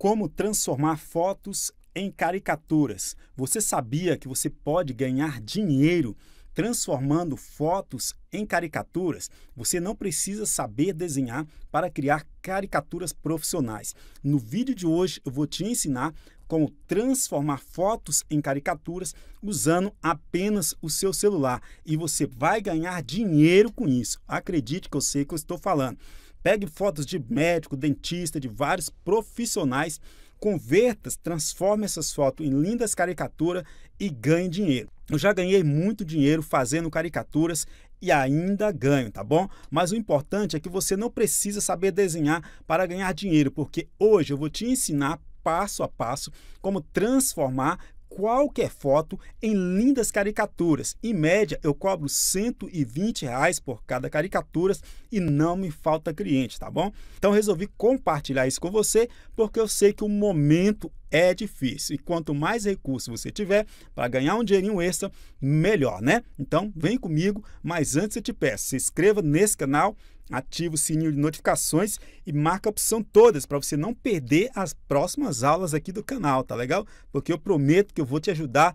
Como transformar fotos em caricaturas. Você sabia que você pode ganhar dinheiro transformando fotos em caricaturas? Você não precisa saber desenhar para criar caricaturas profissionais. No vídeo de hoje eu vou te ensinar como transformar fotos em caricaturas usando apenas o seu celular e você vai ganhar dinheiro com isso. Acredite que eu sei o que eu estou falando. Pegue fotos de médico, dentista, de vários profissionais, converta, transforme essas fotos em lindas caricaturas e ganhe dinheiro. Eu já ganhei muito dinheiro fazendo caricaturas e ainda ganho, tá bom? Mas o importante é que você não precisa saber desenhar para ganhar dinheiro, porque hoje eu vou te ensinar passo a passo como transformar qualquer foto em lindas caricaturas. Em média, eu cobro 120 reais por cada caricatura e não me falta cliente, tá bom? Então resolvi compartilhar isso com você porque eu sei que o momento é difícil e quanto mais recurso você tiver para ganhar um dinheirinho extra, melhor, né? Então vem comigo, mas antes eu te peço, se inscreva nesse canal, ativa o sininho de notificações e marca a opção todas para você não perder as próximas aulas aqui do canal, tá legal? Porque eu prometo que eu vou te ajudar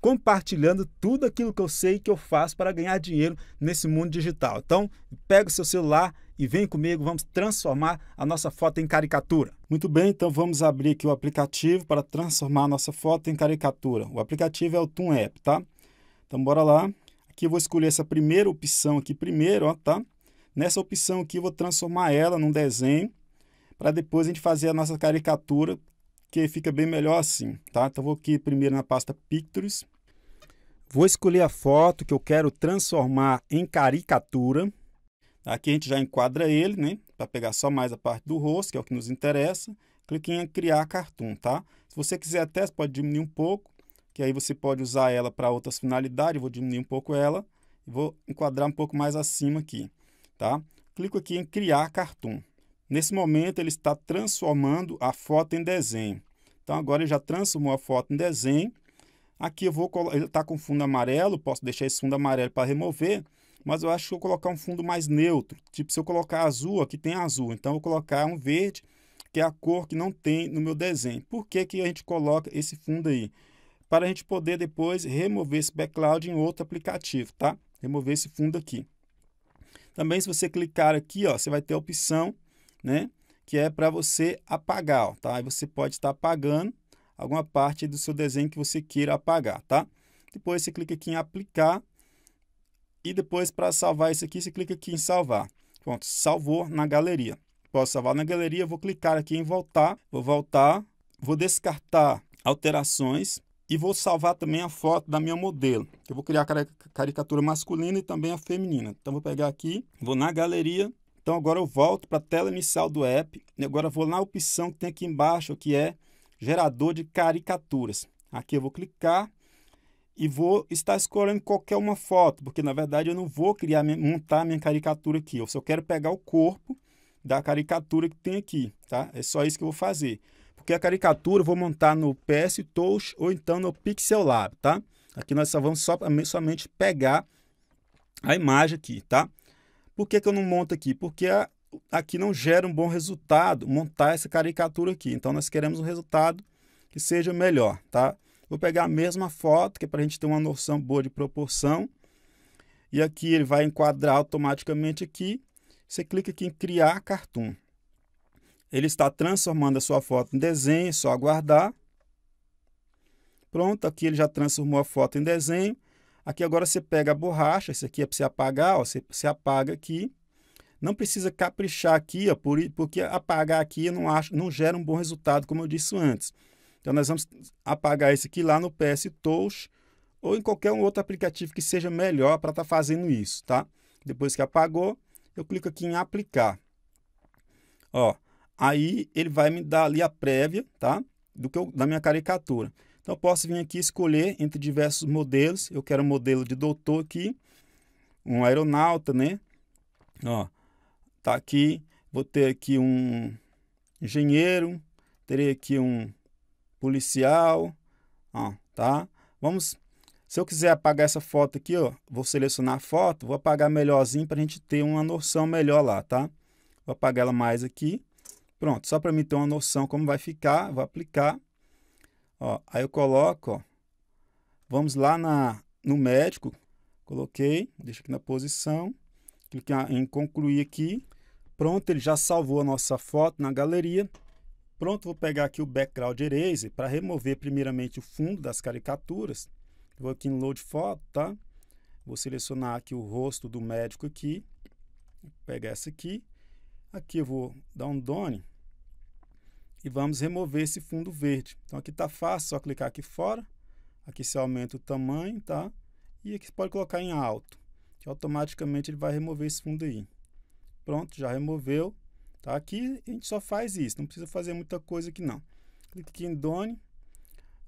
compartilhando tudo aquilo que eu sei que eu faço para ganhar dinheiro nesse mundo digital. Então, pega o seu celular e vem comigo, vamos transformar a nossa foto em caricatura. Muito bem, então vamos abrir aqui o aplicativo para transformar a nossa foto em caricatura. O aplicativo é o Toon App, tá? Então bora lá. Aqui eu vou escolher essa primeira opção aqui primeiro, ó, tá? Nessa opção aqui, eu vou transformar ela num desenho para depois a gente fazer a nossa caricatura, que fica bem melhor assim, tá? Então, vou aqui primeiro na pasta Pictures. Vou escolher a foto que eu quero transformar em caricatura. Aqui a gente já enquadra ele, né? Para pegar só mais a parte do rosto, que é o que nos interessa. Clique em Criar Cartoon, tá? Se você quiser até, você pode diminuir um pouco, que aí você pode usar ela para outras finalidades. Eu vou diminuir um pouco ela vou enquadrar um pouco mais acima aqui tá? Clico aqui em criar cartoon. Nesse momento ele está transformando a foto em desenho. Então agora ele já transformou a foto em desenho. Aqui eu vou ele está com fundo amarelo, posso deixar esse fundo amarelo para remover, mas eu acho que eu vou colocar um fundo mais neutro. Tipo se eu colocar azul, aqui tem azul, então eu vou colocar um verde, que é a cor que não tem no meu desenho. Por que que a gente coloca esse fundo aí? Para a gente poder depois remover esse background em outro aplicativo, tá? Remover esse fundo aqui. Também se você clicar aqui, ó, você vai ter a opção, né, que é para você apagar, ó, tá? Aí você pode estar tá apagando alguma parte do seu desenho que você queira apagar, tá? Depois você clica aqui em aplicar e depois para salvar isso aqui, você clica aqui em salvar. Pronto, salvou na galeria. Posso salvar na galeria, vou clicar aqui em voltar, vou voltar, vou descartar alterações e vou salvar também a foto da minha modelo. Eu vou criar a caricatura masculina e também a feminina. Então vou pegar aqui, vou na galeria. Então agora eu volto para a tela inicial do app. E agora vou na opção que tem aqui embaixo, que é gerador de caricaturas. Aqui eu vou clicar e vou estar escolhendo qualquer uma foto, porque na verdade eu não vou criar, montar minha caricatura aqui. Eu só quero pegar o corpo da caricatura que tem aqui, tá? É só isso que eu vou fazer porque a caricatura eu vou montar no PS Touch ou então no Pixel Lab, tá? Aqui nós só vamos só, somente pegar a imagem aqui, tá? Por que, que eu não monto aqui? Porque a, aqui não gera um bom resultado montar essa caricatura aqui. Então, nós queremos um resultado que seja melhor, tá? Vou pegar a mesma foto, que é para a gente ter uma noção boa de proporção. E aqui ele vai enquadrar automaticamente aqui. Você clica aqui em criar cartoon. Ele está transformando a sua foto em desenho, é só aguardar. Pronto, aqui ele já transformou a foto em desenho. Aqui agora você pega a borracha, isso aqui é para você apagar, ó, você, você apaga aqui. Não precisa caprichar aqui, ó, por, porque apagar aqui não, acho, não gera um bom resultado, como eu disse antes. Então nós vamos apagar esse aqui lá no PS Touch ou em qualquer um outro aplicativo que seja melhor para estar tá fazendo isso, tá? Depois que apagou, eu clico aqui em aplicar. Ó, Aí ele vai me dar ali a prévia, tá? Do que eu, da minha caricatura. Então eu posso vir aqui escolher entre diversos modelos. Eu quero um modelo de doutor aqui, um aeronauta, né? Ó, tá aqui. Vou ter aqui um engenheiro, terei aqui um policial, ó, tá? Vamos, se eu quiser apagar essa foto aqui, ó, vou selecionar a foto, vou apagar melhorzinho para a gente ter uma noção melhor lá, tá? Vou apagar ela mais aqui. Pronto, só para mim ter uma noção como vai ficar, vou aplicar. Ó, aí eu coloco, ó, vamos lá na, no médico, coloquei, deixa aqui na posição, Clique em concluir aqui. Pronto, ele já salvou a nossa foto na galeria. Pronto, vou pegar aqui o Background Eraser para remover primeiramente o fundo das caricaturas. Vou aqui em Load Foto, tá? Vou selecionar aqui o rosto do médico aqui. pegar essa aqui. Aqui eu vou dar um done e vamos remover esse fundo verde. Então aqui está fácil, só clicar aqui fora. Aqui você aumenta o tamanho, tá? E aqui você pode colocar em alto, que automaticamente ele vai remover esse fundo aí. Pronto, já removeu. Tá? Aqui a gente só faz isso, não precisa fazer muita coisa aqui não. Clica aqui em Done,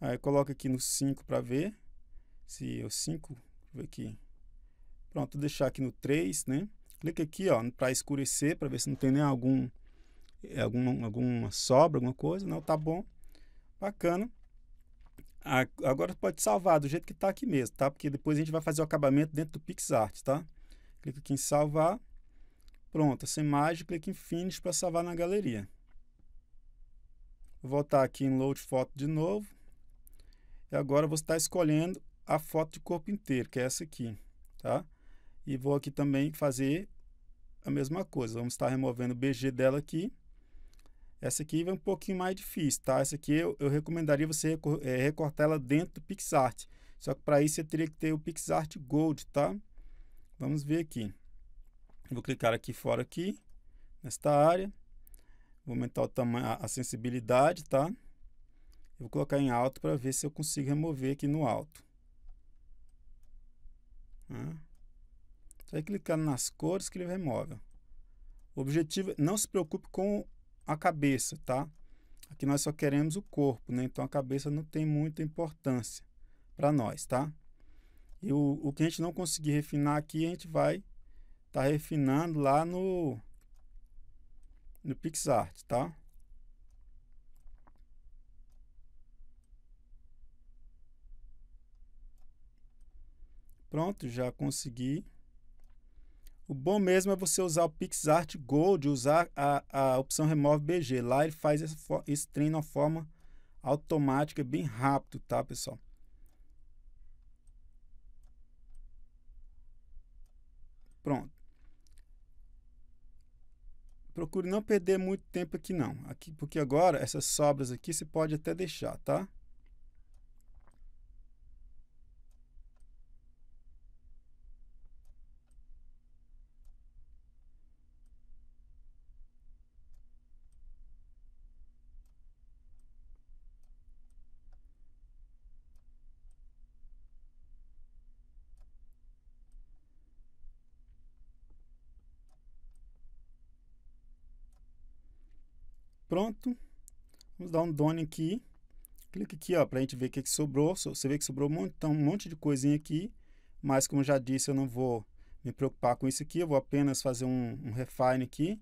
aí coloca aqui no 5 para ver. Se é o 5, ver aqui. Pronto, deixar aqui no 3, né? Clica aqui, ó, para escurecer, para ver se não tem nem algum, eh, algum alguma sobra, alguma coisa. Não, né? tá bom. Bacana. Agora pode salvar do jeito que está aqui mesmo, tá? Porque depois a gente vai fazer o acabamento dentro do PixArt, tá? Clica aqui em salvar. Pronto, essa imagem, clica em Finish para salvar na galeria. Vou voltar aqui em Load Foto de novo. E agora você está escolhendo a foto de corpo inteiro, que é essa aqui, tá? E vou aqui também fazer a mesma coisa. Vamos estar removendo o BG dela aqui. Essa aqui é um pouquinho mais difícil, tá? Essa aqui eu, eu recomendaria você é, recortar ela dentro do PixArt. Só que para isso você teria que ter o PixArt Gold, tá? Vamos ver aqui. Vou clicar aqui fora aqui, nesta área. Vou aumentar o tamanho, a, a sensibilidade, tá? Eu vou colocar em alto para ver se eu consigo remover aqui no alto. Ah. Você vai clicar nas cores que ele remove. O objetivo, não se preocupe com a cabeça, tá? Aqui nós só queremos o corpo, né? Então a cabeça não tem muita importância para nós, tá? E o, o que a gente não conseguir refinar aqui, a gente vai tá refinando lá no no PixArt, tá? Pronto, já consegui o bom mesmo é você usar o PixArt Gold, usar a, a opção Remove BG. Lá ele faz esse, esse treino de uma forma automática, bem rápido, tá, pessoal? Pronto. Procure não perder muito tempo aqui não, aqui, porque agora essas sobras aqui você pode até deixar, tá? pronto. Vamos dar um done aqui. Clique aqui, ó, para a gente ver o que, que sobrou. Você vê que sobrou um então, um monte de coisinha aqui. Mas, como já disse, eu não vou me preocupar com isso aqui. Eu vou apenas fazer um, um refine aqui.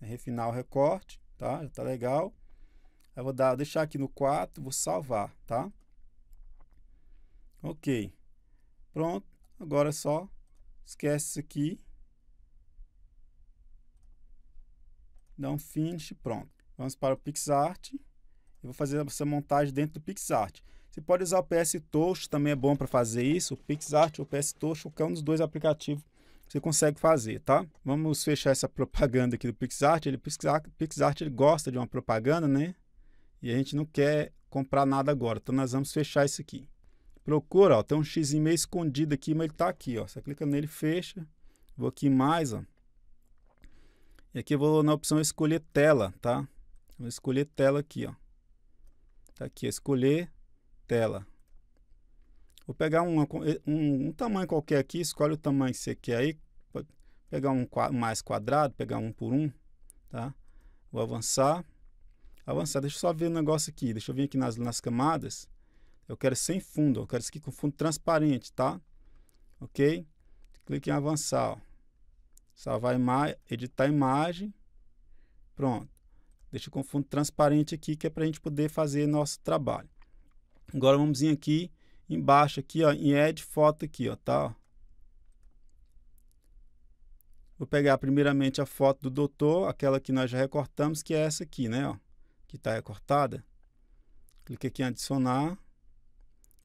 Refinar o recorte, tá? Já tá legal. Eu vou dar, deixar aqui no 4, vou salvar, tá? Ok. Pronto. Agora é só esquece isso aqui. Dá um finish, pronto. Vamos para o PixArt. Eu vou fazer essa montagem dentro do PixArt. Você pode usar o PS Touch, também é bom para fazer isso. O PixArt ou o PS Touch, qualquer um dos dois aplicativos você consegue fazer, tá? Vamos fechar essa propaganda aqui do PixArt. Ele, PixArt, ele gosta de uma propaganda, né? E a gente não quer comprar nada agora. Então nós vamos fechar isso aqui. Procura, ó, tem um x meio escondido aqui, mas ele está aqui, ó. Você clica nele, fecha. Vou aqui em mais, ó. E aqui eu vou na opção escolher tela, tá? Vou escolher tela aqui, ó. Tá aqui, escolher tela. Vou pegar uma, eh, um, um tamanho qualquer aqui, escolhe o tamanho que você quer aí. Pode pegar um mais quadrado, pegar um por um, tá? Vou avançar. Avançar, deixa eu só ver o um negócio aqui. Deixa eu vir aqui nas, nas camadas. Eu quero sem fundo, eu quero isso aqui com fundo transparente, tá? Ok? Clique em avançar, ó. Salvar imagem, editar a imagem. Pronto. Deixa com fundo transparente aqui, que é para a gente poder fazer nosso trabalho. Agora vamos vir aqui embaixo, aqui, ó, em Add Foto aqui, ó, tá? Ó. Vou pegar primeiramente a foto do doutor, aquela que nós já recortamos, que é essa aqui, né, ó, que está recortada. Clique aqui em adicionar.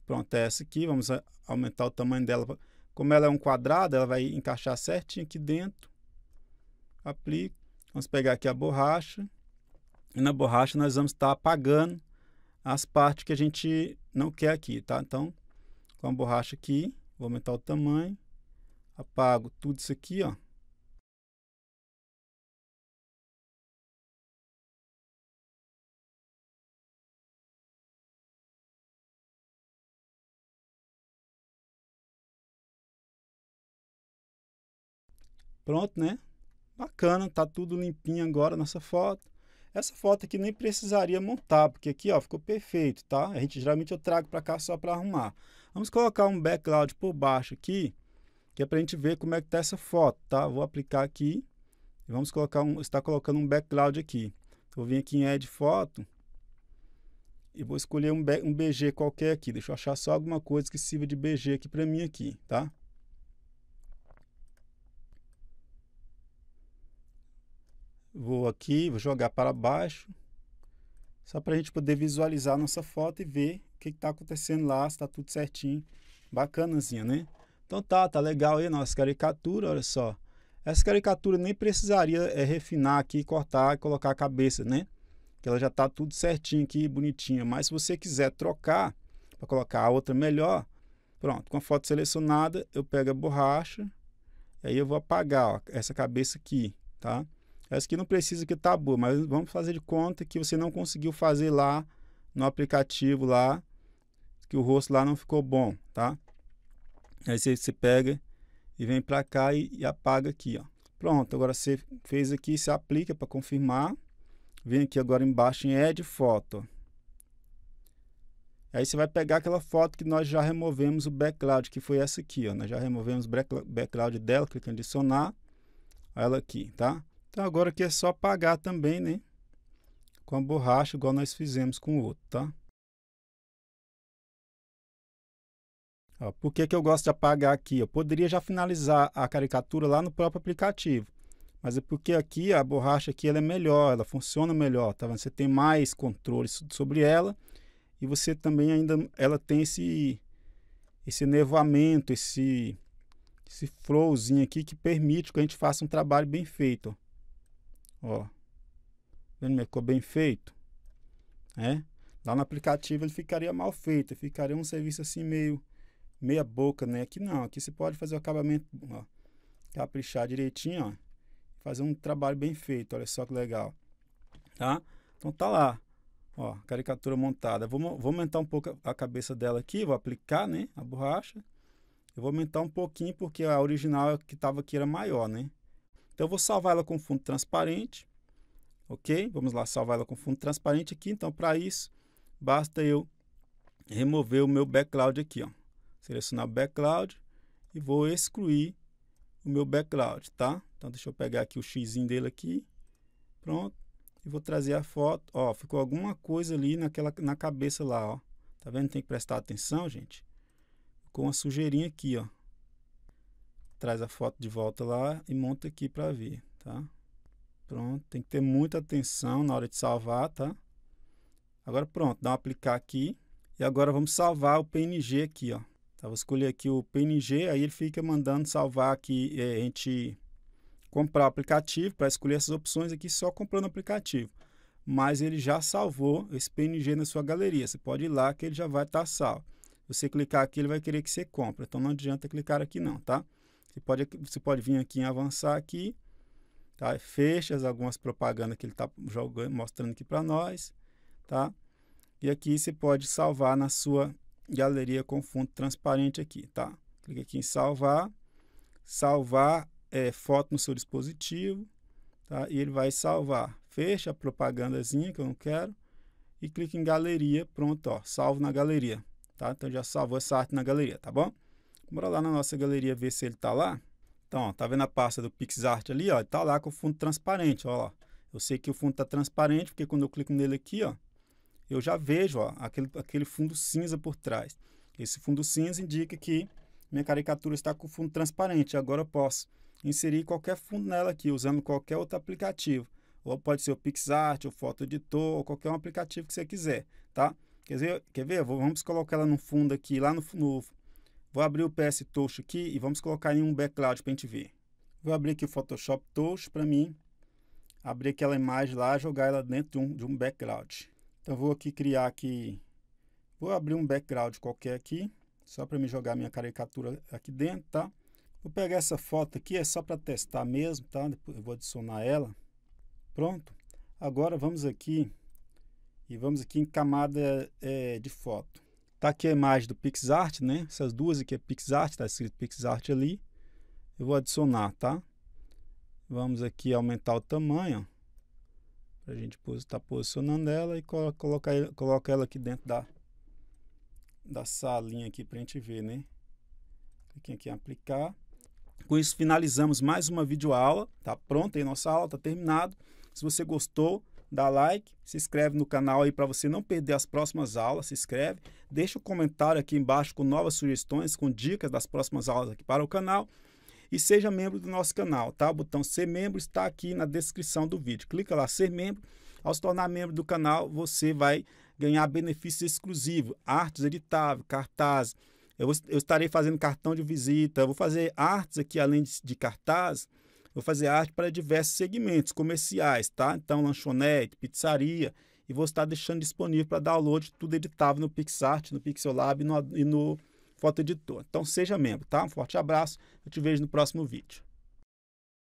Pronto, é essa aqui. Vamos aumentar o tamanho dela. Como ela é um quadrado, ela vai encaixar certinho aqui dentro. Aplico. Vamos pegar aqui a borracha. E na borracha nós vamos estar apagando as partes que a gente não quer aqui, tá? Então, com a borracha aqui, vou aumentar o tamanho, apago tudo isso aqui, ó. Pronto, né? Bacana, tá tudo limpinho agora nossa foto. Essa foto aqui nem precisaria montar, porque aqui ó, ficou perfeito, tá? A gente geralmente eu trago para cá só para arrumar. Vamos colocar um background por baixo aqui, que é para a gente ver como é que tá essa foto, tá? Vou aplicar aqui e vamos colocar um, está colocando um background aqui. Vou vir aqui em Add Foto e vou escolher um, um BG qualquer aqui. Deixa eu achar só alguma coisa que sirva de BG aqui para mim aqui, tá? Vou aqui, vou jogar para baixo, só para a gente poder visualizar a nossa foto e ver o que está acontecendo lá, se está tudo certinho. Bacanazinha, né? Então tá, tá legal aí a nossa caricatura, olha só. Essa caricatura nem precisaria é, refinar aqui, cortar e colocar a cabeça, né? Que ela já está tudo certinho aqui, bonitinha. Mas se você quiser trocar, para colocar a outra melhor, pronto, com a foto selecionada, eu pego a borracha, aí eu vou apagar ó, essa cabeça aqui, tá? Essa é aqui não precisa que boa, mas vamos fazer de conta que você não conseguiu fazer lá no aplicativo lá, que o rosto lá não ficou bom, tá? Aí você, você pega e vem para cá e, e, apaga aqui, ó. Pronto, agora você fez aqui, você aplica para confirmar. Vem aqui agora embaixo em Add Foto. Aí você vai pegar aquela foto que nós já removemos o background, que foi essa aqui, ó. Nós já removemos o background dela, clicando em adicionar. Ela aqui, tá? Então agora aqui é só apagar também, né? Com a borracha, igual nós fizemos com o outro, tá? Ó, por que, que eu gosto de apagar aqui? Eu poderia já finalizar a caricatura lá no próprio aplicativo. Mas é porque aqui a borracha aqui ela é melhor, ela funciona melhor, tá? Você tem mais controle sobre ela e você também ainda ela tem esse esse nevoamento, esse esse flowzinho aqui que permite que a gente faça um trabalho bem feito. Ó. Vendo ficou bem feito? É? Lá no aplicativo ele ficaria mal feito, ficaria um serviço assim meio meia boca, né? Aqui não, aqui você pode fazer o acabamento, ó, caprichar direitinho, ó, fazer um trabalho bem feito, olha só que legal, tá? Então tá lá, ó, caricatura montada. Vou, vou aumentar um pouco a cabeça dela aqui, vou aplicar, né, a borracha. Eu vou aumentar um pouquinho porque a original é que tava aqui era maior, né? Então eu vou salvar ela com fundo transparente, ok? Vamos lá, salvar ela com fundo transparente aqui. Então para isso, basta eu remover o meu background aqui, ó. Selecionar o background e vou excluir o meu background, tá? Então deixa eu pegar aqui o x dele aqui. Pronto. E vou trazer a foto, ó, ficou alguma coisa ali naquela na cabeça lá, ó. Tá vendo? Tem que prestar atenção, gente. Ficou uma sujeirinha aqui, ó traz a foto de volta lá e monta aqui para ver, tá? Pronto, tem que ter muita atenção na hora de salvar, tá? Agora pronto, dá um aplicar aqui e agora vamos salvar o PNG aqui, ó. Tá, vou escolher aqui o PNG, aí ele fica mandando salvar aqui, é, a gente comprar o aplicativo, para escolher essas opções aqui só comprando o aplicativo. Mas ele já salvou esse PNG na sua galeria, você pode ir lá que ele já vai estar tá salvo. Você clicar aqui, ele vai querer que você compre, então não adianta clicar aqui não, tá? Você pode, você pode vir aqui em avançar aqui, tá? algumas propagandas que ele está jogando, mostrando aqui para nós, tá? E aqui você pode salvar na sua galeria com fundo transparente aqui, tá? Clique aqui em salvar, salvar é, foto no seu dispositivo, tá? E ele vai salvar. Fecha a propagandazinha que eu não quero e clique em galeria, pronto, ó, salvo na galeria, tá? Então já salvou essa arte na galeria, tá bom? Bora lá na nossa galeria ver se ele está lá. Então, ó, tá vendo a pasta do PixArt ali, ó? Tá lá com o fundo transparente, ó. Eu sei que o fundo tá transparente porque quando eu clico nele aqui, ó, eu já vejo, ó, aquele, aquele fundo cinza por trás. Esse fundo cinza indica que minha caricatura está com o fundo transparente. Agora eu posso inserir qualquer fundo nela aqui, usando qualquer outro aplicativo. Ou pode ser o PixArt, o Foto Editor, ou qualquer um aplicativo que você quiser, tá? Quer ver? Quer ver? Vamos colocar ela no fundo aqui, lá no, no Vou abrir o PS Touch aqui e vamos colocar em um background para a gente ver. Vou abrir aqui o Photoshop Touch para mim abrir aquela imagem lá, jogar ela dentro de um, de um background. Então vou aqui criar aqui, vou abrir um background qualquer aqui, só para me jogar minha caricatura aqui dentro, tá? Vou pegar essa foto aqui, é só para testar mesmo, tá? Depois eu vou adicionar ela. Pronto. Agora vamos aqui e vamos aqui em camada é, de foto. Tá aqui a imagem do PixArt, né? Essas duas aqui é PixArt, tá escrito PixArt ali. Eu vou adicionar, tá? Vamos aqui aumentar o tamanho para a gente estar tá posicionando ela e colo colocar coloca ela aqui dentro da da salinha aqui para a gente ver, né? clique aqui em aplicar. Com isso finalizamos mais uma videoaula, tá pronta aí nossa aula, tá terminado. Se você gostou, dá like, se inscreve no canal aí para você não perder as próximas aulas, se inscreve, deixa um comentário aqui embaixo com novas sugestões, com dicas das próximas aulas aqui para o canal e seja membro do nosso canal, tá? O botão ser membro está aqui na descrição do vídeo. Clica lá ser membro. Ao se tornar membro do canal, você vai ganhar benefícios exclusivos, artes editáveis, cartazes. Eu, eu estarei fazendo cartão de visita, vou fazer artes aqui além de, de cartaz. Vou fazer arte para diversos segmentos comerciais, tá? Então, lanchonete, pizzaria, e vou estar deixando disponível para download tudo editável no PixArt, no Pixelab e no, e no Foto Editor. Então, seja membro, tá? Um forte abraço, eu te vejo no próximo vídeo.